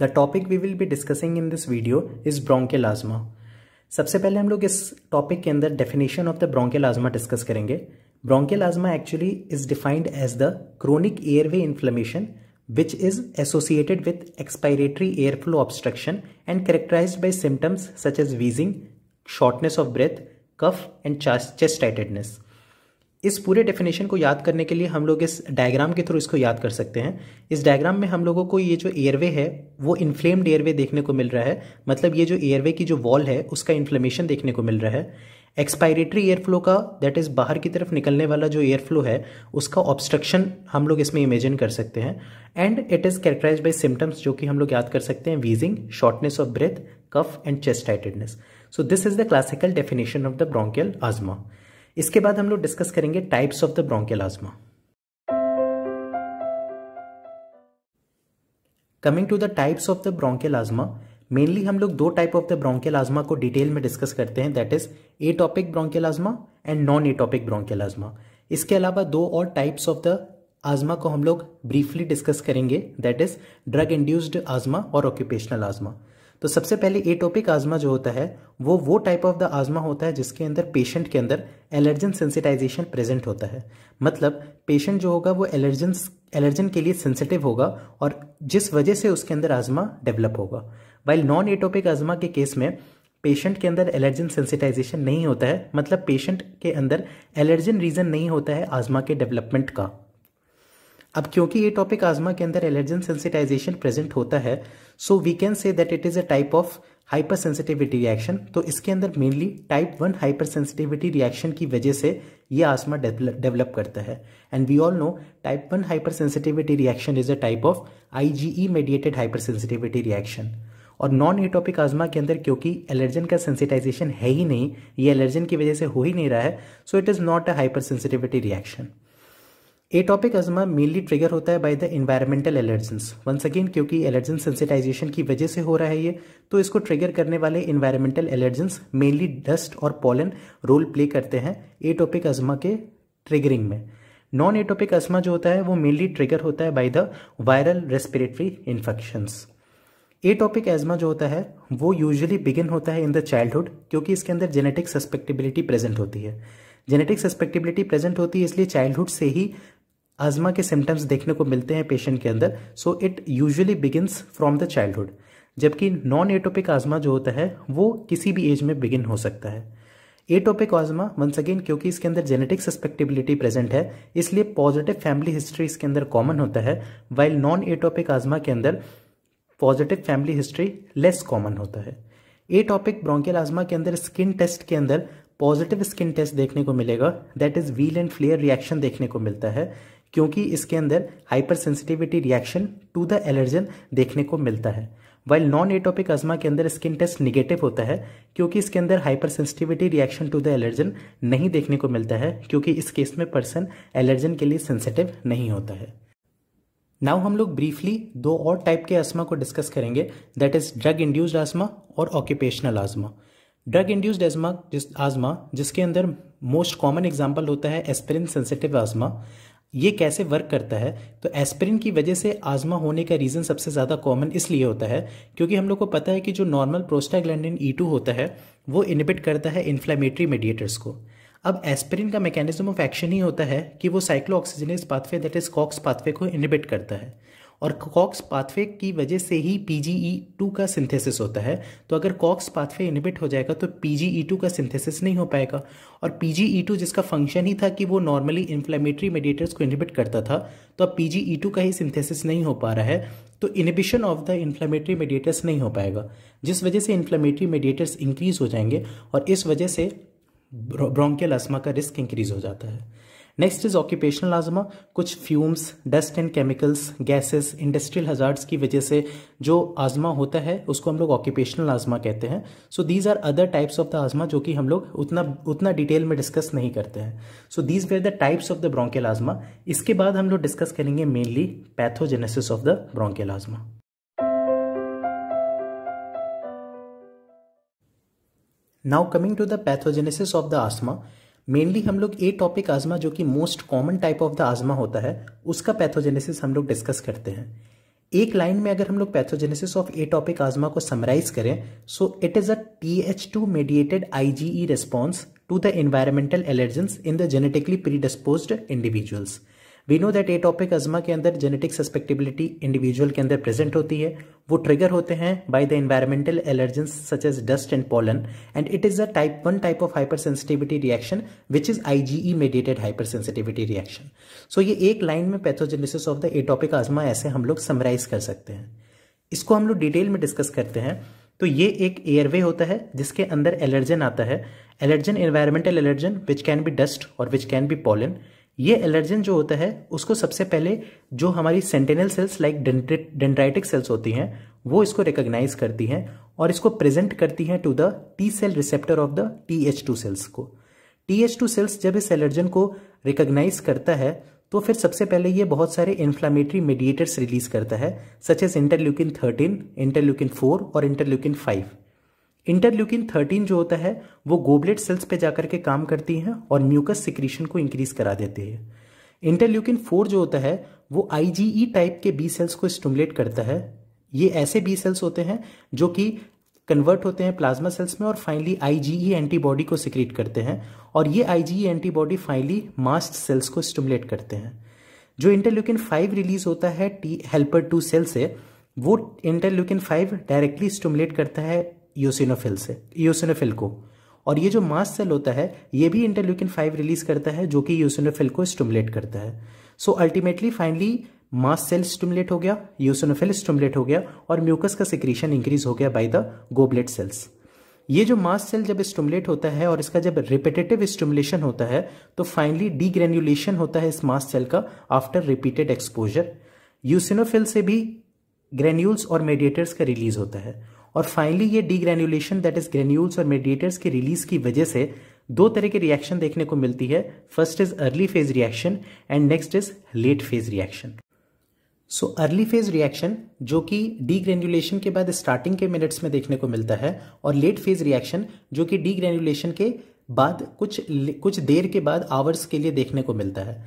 The topic we will be discussing in this video is bronchial asthma सबसे पहले हम लोग इस टॉपिक के अंदर definition of the bronchial asthma discuss करेंगे bronchial asthma actually is defined as the chronic airway inflammation which is associated with expiratory airflow obstruction and characterized by symptoms such as wheezing, shortness of breath, cough, and chest tightness. इस पूरे definition को याद करने के लिए हम लोग इस डायग्राम के थ्रू इसको याद कर सकते हैं इस डायग्राम में हम लोगों को ये जो एयरवे है वो इन्फ्लेम्ड एयरवे देखने को मिल रहा है मतलब ये जो एयरवे की जो वॉल है उसका इन्फ्लेमेशन देखने को मिल रहा है एक्सपायरेटरी एयर फ्लो का दैट इज़ बाहर की तरफ निकलने वाला जो एयर फ्लो है उसका ऑब्स्ट्रक्शन हम लोग इसमें इमेजिन कर सकते हैं and it is characterize by symptoms जो कि हम लोग याद कर सकते हैं wheezing shortness of breath cough and chest tightness so this is the classical definition of the bronchial asthma इसके बाद हम लोग डिस्कस करेंगे types of the bronchial asthma coming to the types of the bronchial asthma mainly हम लोग दो type of the bronchial asthma को detail में डिस्कस करते हैं that is a bronchial asthma and non a bronchial asthma इसके अलावा दो और टाइप्स ऑफ द आजमा को हम लोग ब्रीफली डिस्कस करेंगे that is drug induced asthma और ऑक्यूपेशनल आजमा तो सबसे पहले एटोपिक आजमा जो होता है वो वो टाइप ऑफ द आजमा होता है जिसके अंदर पेशेंट के अंदर एलर्जन सेंसिटाइजेशन प्रेजेंट होता है मतलब पेशेंट जो होगा वो एलर्जन एलर्जन के लिए सेंसिटिव होगा और जिस वजह से उसके अंदर आजमा डेवलप होगा वाइल नॉन एटोपिक आजमा के केस में पेशेंट के अंदर एलर्जन सेंसिटाइजेशन नहीं होता है मतलब पेशेंट के अंदर एलर्जन रीज़न नहीं होता है आजमा के डेवलपमेंट का अब क्योंकि ये टॉपिक आजमा के अंदर एलर्जन सेंसिटाइजेशन प्रेजेंट होता है so we can say that it is a type of hypersensitivity reaction तो इसके अंदर mainly type one hypersensitivity reaction की वजह से ये आसमा डेवलप करता है and we all know type one hypersensitivity reaction is a type of IgE mediated hypersensitivity reaction और नॉन एटोपिक आजमा के अंदर क्योंकि एलर्जन का सेंसिटाइजेशन है ही नहीं ये एलर्जन की वजह से हो ही नहीं रहा है so it is not a hypersensitivity reaction atopic asthma mainly trigger होता है by the environmental allergens once again क्योंकि एलर्जन सेंसिटाइजेशन की वजह से हो रहा है ये तो इसको ट्रिगर करने वाले इन्वायरमेंटल एलर्जेंस मेनली डस्ट और पॉलन रोल प्ले करते हैं एटॉपिक अजमा के ट्रिगरिंग में नॉन एटॉपिक अजमा जो होता है वो मेनली ट्रिगर होता है by the viral respiratory infections atopic asthma जो होता है वो यूजुअली बिगिन होता है इन द चाइल्डहुड क्योंकि इसके अंदर जेनेटिक सस्पेक्टिबिलिटी प्रेजेंट होती है जेनेटिक सस्पेक्टिबिलिटी प्रेजेंट होती है इसलिए चाइल्डहुड से ही अजमा के सिम्टम्स देखने को मिलते हैं पेशेंट के अंदर so it usually begins from the childhood जबकि नॉन एटोपिक आजमा जो होता है वो किसी भी एज में बिगिन हो सकता है एटोपिक ऑजमा वंस अगेन क्योंकि इसके अंदर जेनेटिक सस्पेक्टेबिलिटी प्रेजेंट है इसलिए पॉजिटिव फैमिली हिस्ट्री इसके अंदर कॉमन होता है वाइल नॉन एटोपिक आजमा के अंदर positive family history less common होता है एटोपिक ब्रोंकियल आजमा के अंदर स्किन टेस्ट के अंदर पॉजिटिव स्किन टेस्ट देखने को मिलेगा that is wheal and flare reaction देखने को मिलता है क्योंकि इसके अंदर hypersensitivity reaction to the allergen देखने को मिलता है वाइल नॉन एटोपिक अजमा के अंदर स्किन टेस्ट निगेटिव होता है क्योंकि इसके अंदर hypersensitivity reaction to the allergen नहीं देखने को मिलता है क्योंकि इस केस में पर्सन एलर्जन के लिए सेंसिटिव नहीं होता है नाउ हम लोग ब्रीफली दो और टाइप के अस्थमा को डिस्कस करेंगे that is drug induced asthma और ऑक्यूपेशनल आजमा ड्रग इंड्यूस्ड एजमा जिस आजमा जिसके अंदर मोस्ट कॉमन एग्जाम्पल होता है एस्पिरिन सेंसिटिव आजमा ये कैसे वर्क करता है तो एस्पिरिन की वजह से आजमा होने का रीज़न सबसे ज़्यादा कॉमन इसलिए होता है क्योंकि हम लोग को पता है कि जो नॉर्मल प्रोस्टाग्लैंडिन ई टू होता है वो इनिबिट करता है इन्फ्लामेटरी मेडिएटर्स को अब एस्पिरिन का मैकेनिज्म ऑफ एक्शन ही होता है कि वो cyclooxygenase pathway that is COX pathway को इनिबिट करता है और कॉक्स पाथवे की वजह से ही पी टू e का सिंथेसिस होता है तो अगर कॉक्स पाथवे इनिबिट हो जाएगा तो पी टू e का सिंथेसिस नहीं हो पाएगा और पी टू e जिसका फंक्शन ही था कि वो नॉर्मली इन्फ्लेमेटरी मेडिएटर्स को इनिबिट करता था तो अब पी टू का ही सिंथेसिस नहीं हो पा रहा है तो inhibition of the inflammatory mediators नहीं हो पाएगा जिस वजह से इन्फ्लेमेटरी मेडिएटर्स इंक्रीज हो जाएंगे और इस वजह से ब्रोंकियल आसमा का रिस्क इंक्रीज हो जाता है नेक्स्ट इज ऑक्यूपेशनल लाजमा कुछ fumes dust and chemicals gases industrial hazards की वजह से जो आजमा होता है उसको हम लोग ऑक्यूपेशनल आजमा कहते हैं so these are other types of the asthma जो कि हम लोग उतना उतना डिटेल में डिस्कस नहीं करते हैं so these were the types of the bronchial asthma इसके बाद हम लोग डिस्कस करेंगे mainly pathogenesis of the bronchial asthma now coming to the pathogenesis of the asthma mainly हम लोग ए टॉपिक आजमा जो कि most common type of the asthma होता है उसका पैथोजेनेसिस हम लोग डिस्कस करते हैं एक लाइन में अगर हम लोग पैथोजेनेसिस ऑफ ए टॉपिक आजमा को समराइज करें so it is a T H two mediated I G E response to the environmental allergens in the genetically predispose individuals we know that atopic asthma के अंदर genetic susceptibility individual के अंदर present होती है वो trigger होते हैं by the environmental allergens such as dust and pollen and it is a type one type of hypersensitivity reaction which is I G E mediated hypersensitivity reaction so ये एक line में pathogenesis of the atopic अजमा ऐसे हम लोग summarise कर सकते हैं इसको हम लोग डिटेल में डिस्कस करते हैं तो ये एक एयरवे होता है जिसके अंदर एलर्जन आता है allergen environmental allergen which can be dust और विच कैन बी पोलन ये एलर्जन जो होता है उसको सबसे पहले जो हमारी sentinel cells like dendritic cells होती हैं वो इसको रिकोगनाइज करती हैं और इसको प्रेजेंट करती हैं to the T cell receptor of the T H two cells को टी एच टू सेल्स जब इस एलर्जन को रिकोगनाइज करता है तो फिर सबसे पहले ये बहुत सारे इन्फ्लामेटरी मीडिएटर्स रिलीज करता है such as interleukin thirteen interleukin four और इंटरल्यूकिन फाइव इंटरल्यूकिन थर्टीन जो होता है वो गोबलेट सेल्स पे जाकर के काम करती हैं और म्यूकस सिक्रीशन को इंक्रीज करा देती है इंटरल्यूकिन फोर जो होता है वो आई टाइप e के बी सेल्स को स्टमुलेट करता है ये ऐसे बी सेल्स होते हैं जो कि कन्वर्ट होते हैं प्लाज्मा सेल्स में और फाइनली आईजीई एंटीबॉडी को सिक्रीट करते हैं और ये IgE antibody finally mast cells को स्टिमुलेट करते हैं जो इंटरल्यूकिन फाइव रिलीज होता है टी हेल्पर टू सेल से वो इंटरल्यूकिन फाइव डायरेक्टली स्टिमुलेट करता है यूसिनोफिल से यूसिनोफिल को और ये जो मास सेल होता है ये भी इंटरल्यूकिन फाइव रिलीज करता है जो कि यूसिनोफिल को स्टमुलेट करता है so ultimately finally mast cell stimulate हो गया यूसिनोफिल स्टमुलेट हो गया और म्यूकस का सिक्रीशन इंक्रीज हो गया बाय द गोब्लेट सेल्स ये जो मास सेल जब स्टमुलेट होता है और इसका जब रिपीटेटिव स्टमुलेशन होता है तो फाइनली डीग्रेन्यूलेशन होता है इस मास सेल का आफ्टर रिपीटेड एक्सपोजर यूसिनोफिल से भी ग्रेन्यूल्स और मेडिएटर्स का रिलीज होता है और फाइनली ये डीग्रेन्यूलेशन दैट इज ग्रेन्यूल्स और मेडिएटर्स की रिलीज की वजह से दो तरह के रिएक्शन देखने को मिलती है first is early phase reaction and next is late phase reaction so early phase reaction जो कि डीग्रेन्यूलेशन के बाद स्टार्टिंग के मिनट्स में देखने को मिलता है और लेट फेज रिएक्शन जो कि डीग्रेन्यूलेशन के बाद कुछ कुछ देर के बाद आवर्स के लिए देखने को मिलता है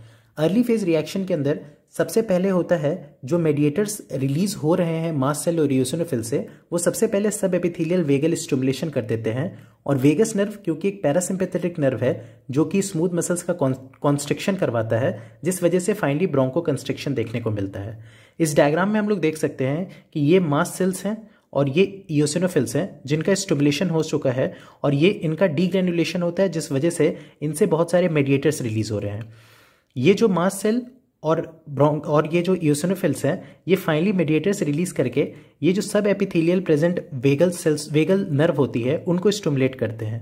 अर्ली फेज रिएक्शन के अंदर सबसे पहले होता है जो मेडिएटर्स रिलीज हो रहे हैं मास सेल और रियोसोनोफिल से वो सबसे पहले सब एपिथेलियल वेगल स्टिमुलेशन कर देते हैं और वेगस नर्व क्योंकि एक पैरासिम्पेथेटिक नर्व है जो कि स्मूथ मसल्स का कॉन्स्ट्रिक्शन करवाता है जिस वजह से फाइनली ब्रोंको कंस्ट्रिक्शन देखने को मिलता है इस डायग्राम में हम लोग देख सकते हैं कि ये मास सेल्स हैं और ये ईसिनोफिल्स हैं जिनका स्टिमुलेशन हो चुका है और ये इनका डीग्रेनुलेशन होता है जिस वजह से इनसे बहुत सारे मेडिएटर्स रिलीज हो रहे हैं ये जो मास सेल और ब्रॉन्क और ये जो यूसनोफिल्स हैं ये फाइनली मेडिएटर्स रिलीज करके ये जो सब epithelial present vagal cells vagal nerve होती है उनको स्टमुलेट करते हैं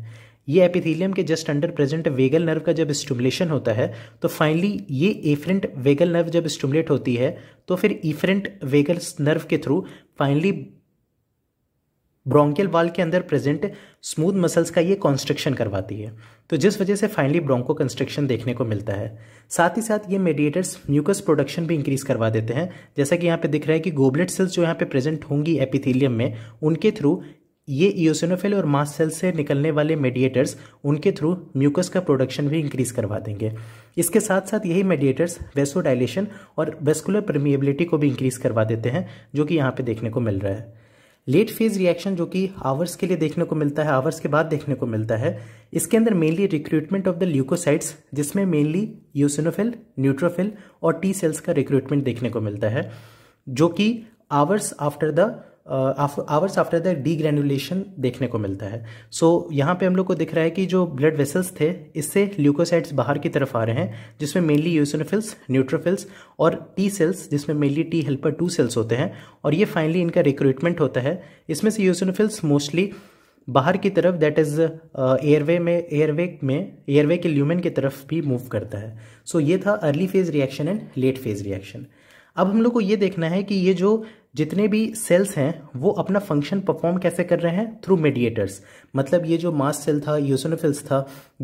ये एपिथेलियम के just under present vagal nerve का जब स्टमुलेशन होता है तो फाइनली ये एफरेंट वेगल नर्व जब स्टमुलेट होती है तो फिर ईफरेंट वेगल नर्व के थ्रू फाइनली ब्रोंकियल वाल के अंदर प्रेजेंट स्मूथ मसल्स का ये कॉन्स्ट्रक्शन करवाती है तो जिस वजह से फाइनली ब्रोंको कंस्ट्रक्शन देखने को मिलता है साथ ही साथ ये मेडिएटर्स म्यूकस प्रोडक्शन भी इंक्रीज करवा देते हैं जैसा कि यहाँ पे दिख रहा है कि गोबलेट सेल्स जो यहाँ पे प्रेजेंट होंगी एपिथीलियम में उनके थ्रू ये ईओसिनोफिल और मास सेल से निकलने वाले मेडिएटर्स उनके थ्रू म्यूकस का प्रोडक्शन भी इंक्रीज करवा देंगे इसके साथ साथ यही मेडिएटर्स वेसोडाइलेशन और वेस्कुलर प्रमिएबिलिटी को भी इंक्रीज करवा देते हैं जो कि यहाँ पे देखने को मिल रहा है लेट फेज रिएक्शन जो कि आवर्स के लिए देखने को मिलता है आवर्स के बाद देखने को मिलता है इसके अंदर mainly recruitment of the leukocytes जिसमें मेनली यूसिनोफिल न्यूट्रोफिल और टी सेल्स का रिक्रूटमेंट देखने को मिलता है जो कि hours after the hours after the degranulation देखने को मिलता है सो so, यहाँ पे हम लोग को दिख रहा है कि जो ब्लड वेसल्स थे इससे ल्यूकोसाइट्स बाहर की तरफ आ रहे हैं जिसमें मेनली यूसोनोफिल्स न्यूट्रोफिल्स और टी सेल्स जिसमें mainly T helper two cells होते हैं और ये फाइनली इनका रिक्रूटमेंट होता है इसमें से यूसोनोफिल्स मोस्टली बाहर की तरफ दैट इज़ एयरवे में एयरवे में एयरवे के ल्यूमेन की तरफ भी मूव करता है सो so, ये था early phase reaction and late phase reaction अब हम लोग को ये देखना है कि ये जो जितने भी सेल्स हैं वो अपना फंक्शन परफॉर्म कैसे कर रहे हैं थ्रू मेडिएटर्स मतलब ये जो मास सेल था यूसोनोफिल्स था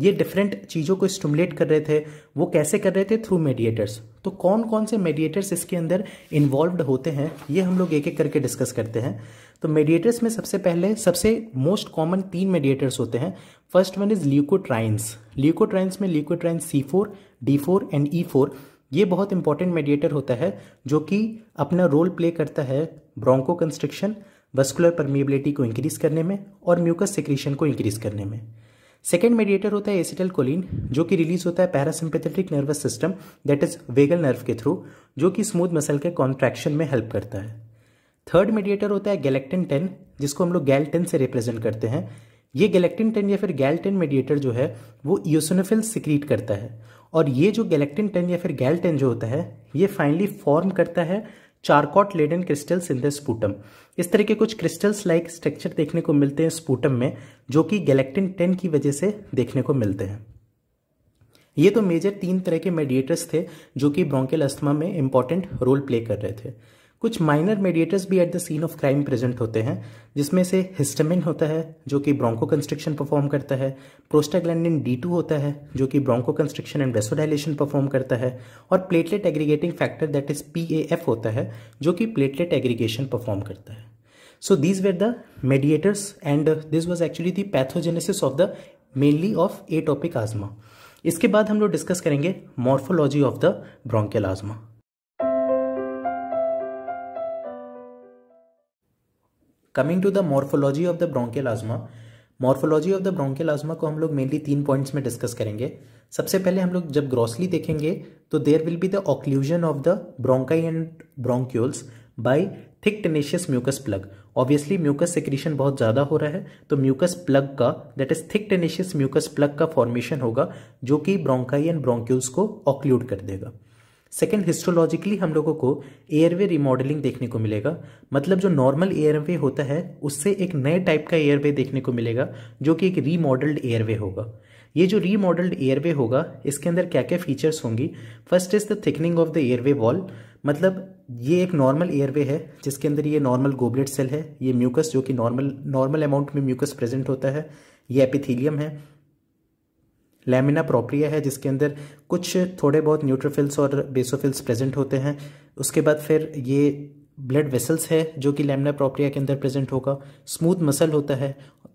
ये डिफरेंट चीज़ों को स्टमुलेट कर रहे थे वो कैसे कर रहे थे थ्रू मेडिएटर्स तो कौन कौन से मेडिएटर्स इसके अंदर इन्वॉल्व होते हैं ये हम लोग एक एक करके डिस्कस करते हैं तो मेडिएटर्स में सबसे पहले सबसे मोस्ट कॉमन तीन मेडिएटर्स होते हैं first one is leukotrienes leukotrienes में leukotriene C four D four and E four ये बहुत इंपॉर्टेंट मेडिएटर होता है जो कि अपना रोल प्ले करता है ब्रोंको कंस्ट्रक्शन वस्कुलर परमिएबिलिटी को इंक्रीज करने में और म्यूकस सिक्रीशन को इंक्रीज करने में सेकेंड मेडिएटर होता है एसिटल कोलिन जो कि रिलीज होता है parasympathetic nervous system that is vagal nerve के थ्रू जो कि स्मूथ मसल के कॉन्ट्रैक्शन में हेल्प करता है थर्ड मेडिएटर होता है गैलेक्टिन टेन जिसको हम लोग गैल टेन से रिप्रेजेंट करते हैं ये गैलेक्टिन टेन या फिर गैल टेन मेडिएटर जो है वो ईओसोनोफिल सिक्रीट करता है और ये जो गैलेक्टिन टेन या फिर गैल टेन जो होता है ये फाइनली फॉर्म करता है Charcot Leyden crystals in the sputum इस तरह के कुछ क्रिस्टल्स लाइक स्ट्रक्चर देखने को मिलते हैं स्पूटम में जो कि गैलेक्टिन टेन की वजह से देखने को मिलते हैं ये तो मेजर तीन तरह के मेडिएटर्स थे जो कि ब्रोंकेल अस्थमा में इंपॉर्टेंट रोल प्ले कर रहे थे कुछ माइनर मेडिएटर्स भी at the scene of crime present होते हैं जिसमें से हिस्टामिन होता है जो कि ब्रोंको कंस्ट्रक्शन परफॉर्म करता है प्रोस्टाग्लैंडिन डी टू होता है जो कि bronchoconstriction and vasodilation perform करता है और platelet aggregating factor that is P A F होता है जो कि प्लेटलेट एग्रीगेशन परफॉर्म करता है so these were the mediators and this was actually the pathogenesis of the mainly of atopic asthma इसके बाद हम लोग डिस्कस करेंगे morphology of the bronchial asthma coming to the morphology of the bronchial asthma morphology of the bronchial asthma को हम लोग mainly तीन points में डिस्कस करेंगे सबसे पहले हम लोग जब ग्रॉसली देखेंगे तो there will be the occlusion of the bronchi and bronchioles by thick tenacious mucus plug obviously mucus secretion बहुत ज़्यादा हो रहा है तो म्यूकस प्लग का that is thick tenacious mucus plug का फॉर्मेशन होगा जो कि ब्रोंकाई एंड ब्रोंक्यूल्स को ऑक्ल्यूड कर देगा सेकेंड हिस्ट्रोलॉजिकली हम लोगों को एयरवे रिमॉडलिंग देखने को मिलेगा मतलब जो नॉर्मल एयरवे होता है उससे एक नए टाइप का एयरवे देखने को मिलेगा जो कि एक रीमॉडल्ड एयरवे होगा ये जो रीमॉडल्ड एयरवे होगा इसके अंदर क्या क्या फीचर्स होंगी first is the thickening of the airway wall मतलब ये एक नॉर्मल एयरवे है जिसके अंदर ये नॉर्मल गोबलेट सेल है ये म्यूकस जो कि नॉर्मल नॉर्मल अमाउंट में म्यूकस प्रेजेंट होता है ये एपिथीलियम है लेमिना प्रोप्रिया है जिसके अंदर कुछ थोड़े बहुत न्यूट्रोफिल्स और बेसोफिल्स प्रेजेंट होते हैं उसके बाद फिर ये ब्लड वेसल्स है जो कि लेमिना प्रोप्रिया के अंदर प्रेजेंट होगा स्मूथ मसल होता है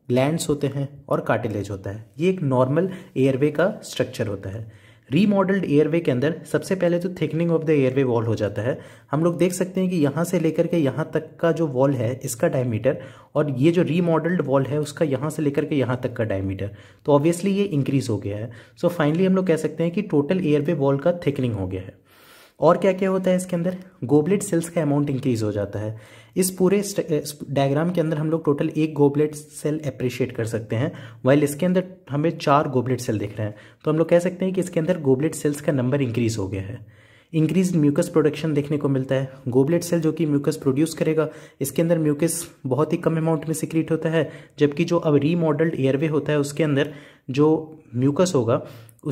ग्लैंड्स होते हैं और कार्टिलेज होता है ये एक नॉर्मल एयरवे का स्ट्रक्चर होता है रीमॉडल्ड एयरवे के अंदर सबसे पहले तो thickening of the airway wall हो जाता है हम लोग देख सकते हैं कि यहाँ से लेकर के यहाँ तक का जो वॉल है इसका डायमीटर और ये जो रीमॉडल्ड वॉल है उसका यहाँ से लेकर के यहाँ तक का डायमीटर तो ऑब्वियसली ये इंक्रीज़ हो गया है सो so, फाइनली हम लोग कह सकते हैं कि टोटल एयरवे वॉल का थिकनिंग हो गया है और क्या क्या होता है इसके अंदर गोबलेट सेल्स का अमाउंट इंक्रीज़ हो जाता है इस पूरे डायग्राम के अंदर हम लोग टोटल एक गोबलेट सेल अप्रिशिएट कर सकते हैं वाइल इसके अंदर हमें चार गोबलेट सेल देख रहे हैं तो हम लोग कह सकते हैं कि इसके अंदर गोबलेट सेल्स का नंबर इंक्रीज हो गया है इंक्रीज म्यूकस प्रोडक्शन देखने को मिलता है गोबलेट सेल जो कि म्यूकस प्रोड्यूस करेगा इसके अंदर म्यूकस बहुत ही कम अमाउंट में सिक्रीट होता है जबकि जो अब रीमॉडल्ड एयरवे होता है उसके अंदर जो म्यूकस होगा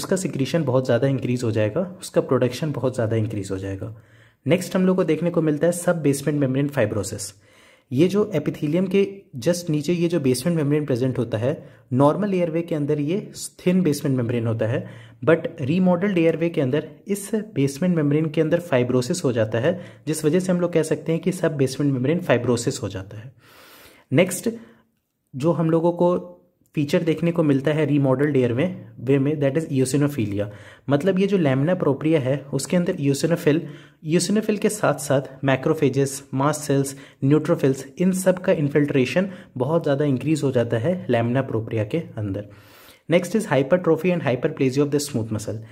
उसका सिक्रीशन बहुत ज़्यादा इंक्रीज़ हो जाएगा उसका प्रोडक्शन बहुत ज़्यादा इंक्रीज़ हो जाएगा नेक्स्ट हम लोग को देखने को मिलता है सब बेसमेंट मेम्ब्रेन फाइब्रोसिस ये जो एपिथीलियम के जस्ट नीचे ये जो बेसमेंट मेम्ब्रेन प्रेजेंट होता है नॉर्मल एयरवे के अंदर ये थिन बेसमेंट मेम्ब्रेन होता है बट रीमॉडल्ड एयरवे के अंदर इस बेसमेंट मेम्ब्रेन के अंदर फाइब्रोसिस हो जाता है जिस वजह से हम लोग कह सकते हैं कि सब बेसमेंट मेम्ब्रेन फाइब्रोसिस हो जाता है नेक्स्ट जो हम लोगों को फीचर देखने को मिलता है रीमॉडल डेयर में वे में दैट इज़ यूसिनोफीलिया मतलब ये जो लेमना प्रोप्रिया है उसके अंदर यूसिनोफिल यूसिनोफिल के साथ साथ मैक्रोफेजेस मास सेल्स न्यूट्रोफिल्स इन सब का इन्फिल्ट्रेशन बहुत ज़्यादा इंक्रीज हो जाता है लेमना प्रोप्रिया के अंदर next is hypertrophy and hyperplasia of the smooth muscle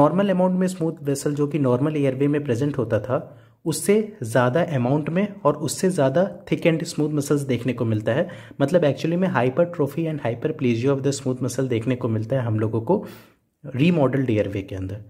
normal amount में स्मूथ वेसल जो कि नॉर्मल एयरवे में प्रेजेंट होता था उससे ज़्यादा अमाउंट में और उससे ज़्यादा थिक एंड स्मूथ मसल्स देखने को मिलता है मतलब एक्चुअली में hypertrophy and hyperplasia of the smooth muscle देखने को मिलता है हम लोगों को रीमॉडल्ड एयरवे के अंदर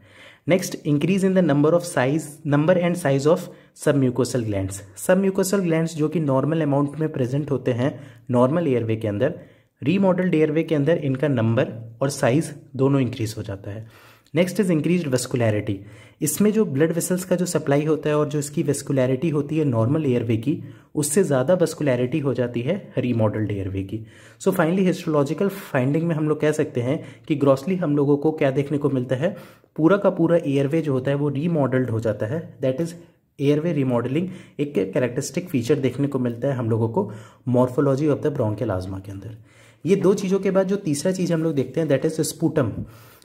next increase in the number of size number and size of submucosal gland submucosal gland जो कि नॉर्मल अमाउंट में प्रेजेंट होते हैं नॉर्मल एयरवे के अंदर रीमॉडल्ड एयरवे के अंदर इनका नंबर और साइज दोनों इंक्रीज हो जाता है नेक्स्ट इज इंक्रीज वेस्कुलैरिटी इसमें जो ब्लड वेसल्स का जो सप्लाई होता है और जो इसकी वेस्कुलैरिटी होती है नॉर्मल एयरवे की उससे ज़्यादा वेस्कुलैरिटी हो जाती है रीमॉडल्ड एयरवे की सो फाइनली हिस्ट्रोलॉजिकल फाइंडिंग में हम लोग कह सकते हैं कि ग्रॉसली हम लोगों को क्या देखने को मिलता है पूरा का पूरा एयरवे जो होता है वो रीमॉडल्ड हो जाता है दैट इज़ एयरवे रिमॉडलिंग एक कैरेक्टरिस्टिक फीचर देखने को मिलता है हम लोगों को मॉर्फोलॉजी ऑफ द लाजमा के अंदर ये दो चीज़ों के बाद जो तीसरा चीज़ हम लोग देखते हैं दैट इज स्पूटम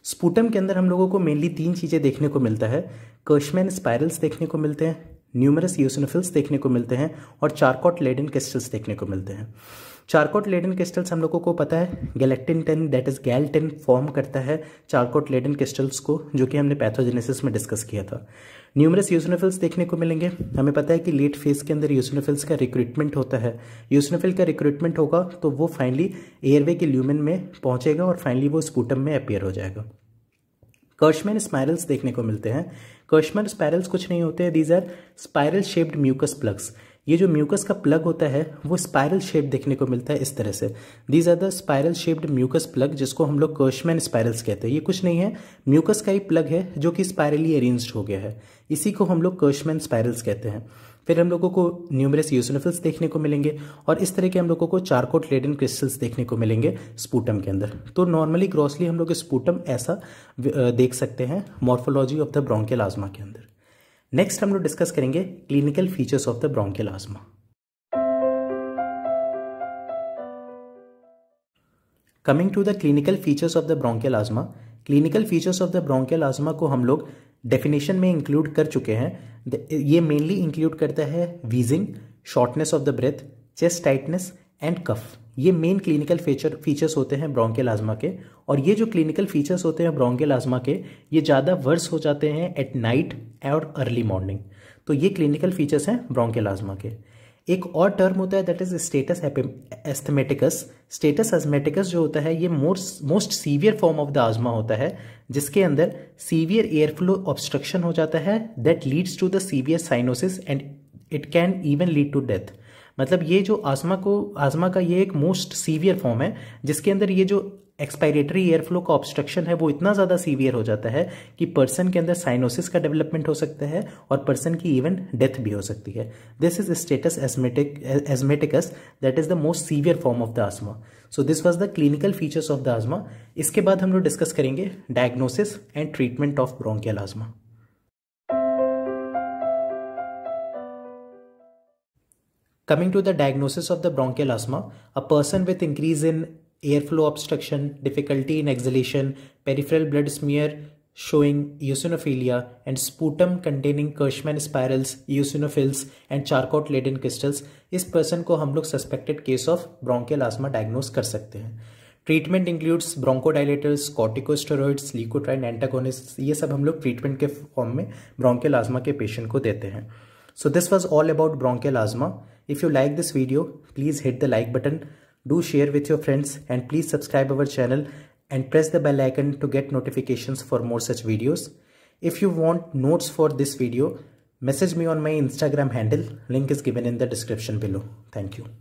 स्पूटम के अंदर हम लोगों को मेनली तीन चीज़ें देखने को मिलता है कर्शमैन स्पायरल्स देखने को मिलते हैं न्यूमरस यूसनफिल्स देखने को मिलते हैं और चारकॉट लेडन क्रिस्टल्स देखने को मिलते हैं चारकोट लेडन क्रिस्टल्स हम लोगों को पता है galectin ten that is gal ten form करता है चारकोट लेडन क्रिस्टल्स को जो कि हमने पैथोजेनेसिस में डिस्कस किया था न्यूमरस यूसनोफिल्स देखने को मिलेंगे हमें पता है कि लेट फेज के अंदर यूसनोफिल्स का रिक्रूटमेंट होता है यूसनोफिल का रिक्रूटमेंट होगा तो वो फाइनली एयरवे के ल्यूमेन में पहुंचेगा और फाइनली वो स्पूटम में अपेयर हो जाएगा कर्शमैन स्पायरल्स देखने को मिलते हैं कर्शमैन स्पायरल्स कुछ नहीं होते हैं these are spiral shaped mucus plugs ये जो म्यूकस का प्लग होता है वो स्पायरल शेप देखने को मिलता है इस तरह से these are the spiral shaped mucus plug जिसको हम लोग कर्शमैन स्पायरल्स कहते हैं ये कुछ नहीं है म्यूकस का ही प्लग है जो कि स्पायरली अरेंज हो गया है इसी को हम लोग कर्शमैन स्पायरल्स कहते हैं फिर हम लोगों को न्यूमरस यूसिनोफिल्स देखने को मिलेंगे और इस तरह के हम लोगों को चारकोट लेडन क्रिस्टल्स देखने को मिलेंगे स्पूटम के अंदर तो नॉर्मली ग्रॉसली हम लोग स्पूटम ऐसा देख सकते हैं मॉर्फोलॉजी ऑफ द आजमा के अंदर नेक्स्ट हम लोग डिस्कस करेंगे clinical features of the bronchial asthma coming to the clinical features of the bronchial asthma clinical features of the bronchial asthma को हम लोग डेफिनेशन में इंक्लूड कर चुके हैं ये मेनली इंक्लूड करता है wheezing shortness of the breath chest tightness and cough ये मेन क्लिनिकल फीचर फीचर्स होते हैं ब्रोंकियल आजमा के और ये जो क्लिनिकल फीचर्स होते हैं ब्रोंकियल आजमा के ये ज़्यादा वर्स हो जाते हैं एट नाइट और अर्ली मॉर्निंग तो ये क्लिनिकल फीचर्स हैं ब्रोंकियल आजमा के एक और टर्म होता है that is status asthmaticus status asthmaticus जो होता है ये most most severe form of the asthma होता है जिसके अंदर सीवियर एयर फ्लो ऑब्स्ट्रक्शन हो जाता है that leads to the severe cyanosis and it can even lead to death मतलब ये जो आसमा को आजमा का ये एक मोस्ट सीवियर फॉर्म है जिसके अंदर ये जो एक्सपायरेटरी एयर फ्लो का ऑब्स्ट्रक्शन है वो इतना ज़्यादा सीवियर हो जाता है कि पर्सन के अंदर साइनोसिस का डेवलपमेंट हो सकता है और पर्सन की इवन डेथ भी हो सकती है this is status asthmatic asthmaticus that is the most severe form of the asthma so this was the clinical features of the asthma इसके बाद हम लोग डिस्कस करेंगे diagnosis and treatment of bronchial asthma Coming to the diagnosis of the bronchial asthma, a person with increase in airflow obstruction, difficulty in exhalation, peripheral blood smear showing eosinophilia, and sputum containing Kirschmann spirals, eosinophils, and charcot laden crystals, इस person ko hum log suspected case of bronchial asthma diagnose kar sakte hain treatment includes bronchodilators corticosteroids leukotriene antagonist ये सब हम लोग treatment के form में bronchial आजमा के patient को देते हैं so this was all about bronchial asthma If you like this video, please hit the like button. Do share with your friends and please subscribe our channel and press the bell icon to get notifications for more such videos. If you want notes for this video, message me on my Instagram handle. Link is given in the description below. Thank you.